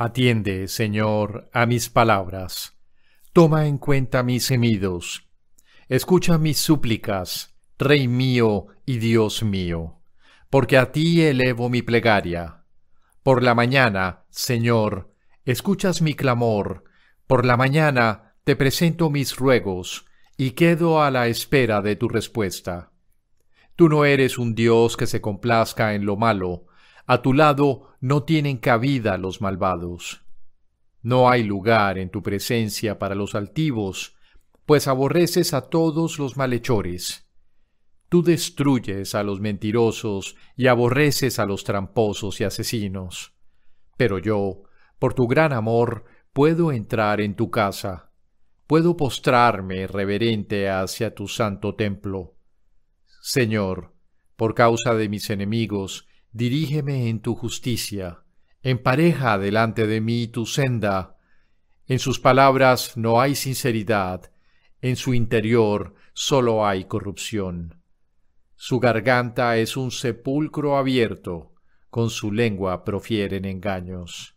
Atiende, Señor, a mis palabras. Toma en cuenta mis gemidos. Escucha mis súplicas, Rey mío y Dios mío, porque a ti elevo mi plegaria. Por la mañana, Señor, escuchas mi clamor. Por la mañana te presento mis ruegos, y quedo a la espera de tu respuesta. Tú no eres un Dios que se complazca en lo malo, a tu lado no tienen cabida los malvados. No hay lugar en tu presencia para los altivos, pues aborreces a todos los malhechores. Tú destruyes a los mentirosos y aborreces a los tramposos y asesinos. Pero yo, por tu gran amor, puedo entrar en tu casa, puedo postrarme reverente hacia tu santo templo. Señor, por causa de mis enemigos, Dirígeme en tu justicia, empareja delante de mí tu senda. En sus palabras no hay sinceridad, en su interior solo hay corrupción. Su garganta es un sepulcro abierto, con su lengua profieren engaños.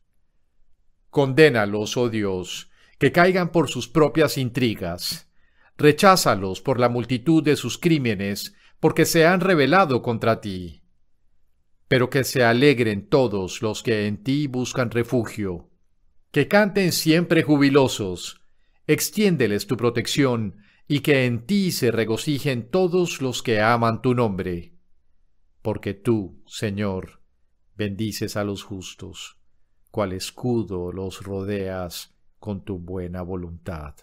Condénalos, oh Dios, que caigan por sus propias intrigas. Recházalos por la multitud de sus crímenes, porque se han rebelado contra ti pero que se alegren todos los que en ti buscan refugio. Que canten siempre jubilosos, extiéndeles tu protección, y que en ti se regocijen todos los que aman tu nombre. Porque tú, Señor, bendices a los justos, cual escudo los rodeas con tu buena voluntad.